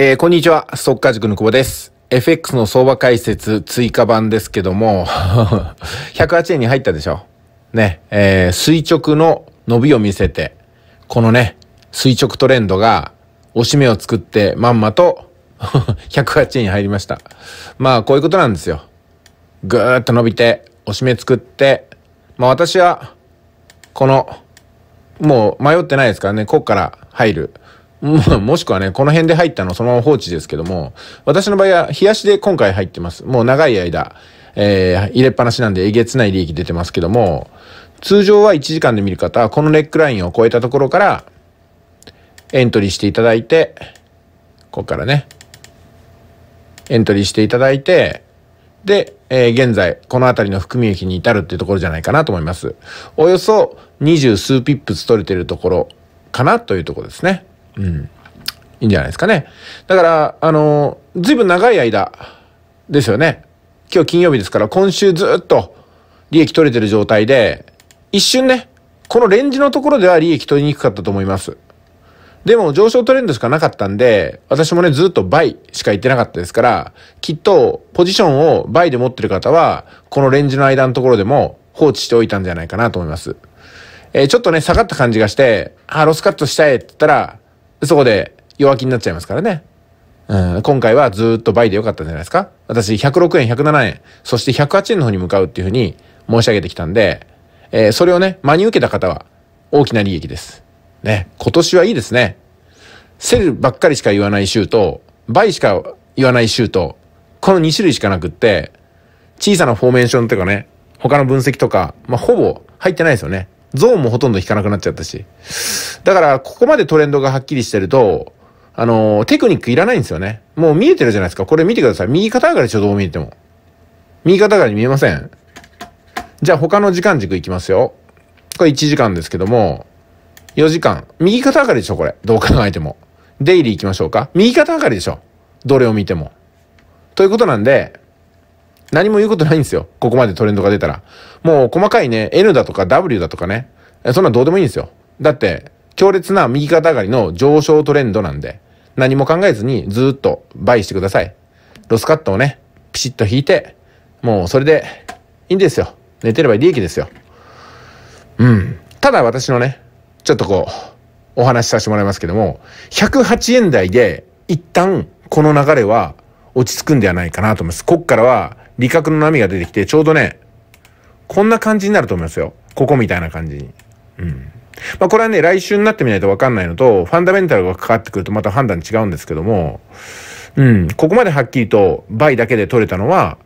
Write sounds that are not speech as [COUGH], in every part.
えー、こんにちは。ストッカー塾の久保です。FX の相場解説追加版ですけども108円 [LAUGHS] に入ったでしょ。ね、えー、垂直の伸びを見せて、このね、垂直トレンドが、押し目を作ってまんまと108円 [LAUGHS] に入りました。まあ、こういうことなんですよ。ぐーっと伸びて、押し目作って、まあ私は、この、もう迷ってないですからね、こっから入る。[LAUGHS] もしくはね、この辺で入ったのそのまま放置ですけども、私の場合は冷やしで今回入ってます。もう長い間、えー、入れっぱなしなんでえげつない利益出てますけども、通常は1時間で見る方は、このネックラインを超えたところから、エントリーしていただいて、ここからね、エントリーしていただいて、で、えー、現在、この辺りの含み益に至るっていうところじゃないかなと思います。およそ20数ピップス取れてるところかなというところですね。うん、いいんじゃないですかね。だから、あの、ずいぶん長い間ですよね。今日金曜日ですから、今週ずっと利益取れてる状態で、一瞬ね、このレンジのところでは利益取りにくかったと思います。でも上昇トレンドしかなかったんで、私もね、ずっと倍しか言ってなかったですから、きっとポジションを倍で持ってる方は、このレンジの間のところでも放置しておいたんじゃないかなと思います。えー、ちょっとね、下がった感じがして、あ、ロスカットしたいって言ったら、そこで弱気になっちゃいますからね。うん、今回はずっと倍で良かったんじゃないですか私106円、107円、そして108円の方に向かうっていうふうに申し上げてきたんで、えー、それをね、真に受けた方は大きな利益です。ね、今年はいいですね。セルばっかりしか言わない週と、倍しか言わない週と、この2種類しかなくって、小さなフォーメーションというかね、他の分析とか、まあ、ほぼ入ってないですよね。ゾーンもほとんど引かなくなっちゃったし。だから、ここまでトレンドがはっきりしてると、あの、テクニックいらないんですよね。もう見えてるじゃないですか。これ見てください。右肩上がりでしょ、どう見えても。右肩上がり見えません。じゃあ他の時間軸いきますよ。これ1時間ですけども、4時間。右肩上がりでしょ、これ。どう考えても。デイリー行きましょうか。右肩上がりでしょ。どれを見ても。ということなんで、何も言うことないんですよ。ここまでトレンドが出たら。もう細かいね、N だとか W だとかね、そんなどうでもいいんですよ。だって、強烈な右肩上がりの上昇トレンドなんで、何も考えずにずっとバイしてください。ロスカットをね、ピシッと引いて、もうそれでいいんですよ。寝てれば利益ですよ。うん。ただ私のね、ちょっとこう、お話しさせてもらいますけども、108円台で一旦この流れは落ち着くんではないかなと思います。こっからは、理覚の波が出てきて、ちょうどね、こんな感じになると思いますよ。ここみたいな感じに。うん。まあ、これはね、来週になってみないとわかんないのと、ファンダメンタルがかかってくるとまた判断違うんですけども、うん、ここまではっきりと倍だけで取れたのは、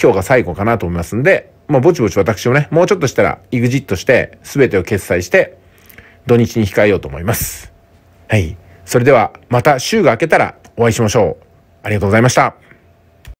今日が最後かなと思いますんで、まあ、ぼちぼち私もね、もうちょっとしたら、イグジットして、すべてを決済して、土日に控えようと思います。はい。それでは、また週が明けたらお会いしましょう。ありがとうございました。